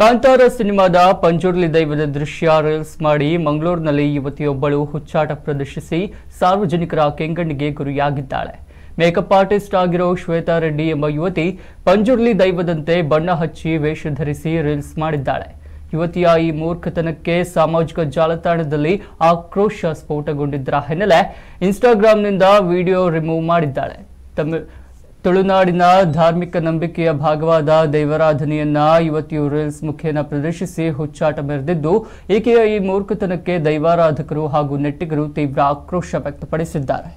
ಕಾಂತಾರ ಸಿನಿಮಾದ ಪಂಜುರ್ಲಿ ದೈವದ ದೃಶ್ಯ ರೀಲ್ಸ್ ಮಾಡಿ ಮಂಗಳೂರಿನಲ್ಲಿ ಯುವತಿಯೊಬ್ಬಳು ಹುಚ್ಚಾಟ ಪ್ರದರ್ಶಿಸಿ ಸಾರ್ವಜನಿಕರ ಕೆಂಗಣ್ಣಿಗೆ ಗುರಿಯಾಗಿದ್ದಾಳೆ ಮೇಕಪ್ ಆರ್ಟಿಸ್ಟ್ ಆಗಿರೋ ಶ್ವೇತಾ ರೆಡ್ಡಿ ಎಂಬ ಯುವತಿ ಪಂಜುರ್ಲಿ ದೈವದಂತೆ ಬಣ್ಣ ಹಚ್ಚಿ ವೇಷ ಧರಿಸಿ ರೀಲ್ಸ್ ಮಾಡಿದ್ದಾಳೆ ಯುವತಿಯ ಈ ಮೂರ್ಖತನಕ್ಕೆ ಸಾಮಾಜಿಕ ಜಾಲತಾಣದಲ್ಲಿ ಆಕ್ರೋಶ ಸ್ಫೋಟಗೊಂಡಿದ್ದರ ಹಿನ್ನೆಲೆ ಇನ್ಸ್ಟಾಗ್ರಾಂನಿಂದ ವಿಡಿಯೋ ರಿಮೂವ್ ಮಾಡಿದ್ದಾಳೆ ತಮಿಳ್ ತುಳುನಾಡಿನ ಧಾರ್ಮಿಕ ನಂಬಿಕೆಯ ಭಾಗವಾದ ದೈವಾರಾಧನೆಯನ್ನ ಯುವತಿಯು ರೀಲ್ಸ್ ಮುಖೇನ ಪ್ರದರ್ಶಿಸಿ ಹುಚ್ಚಾಟ ಮೆರೆದಿದ್ದು ಈಕೆಯ ಈ ಮೂರ್ಖತನಕ್ಕೆ ದೈವಾರಾಧಕರು ಹಾಗೂ ನೆಟ್ಟಿಗರು ತೀವ್ರ ಆಕ್ರೋಶ ವ್ಯಕ್ತಪಡಿಸಿದ್ದಾರೆ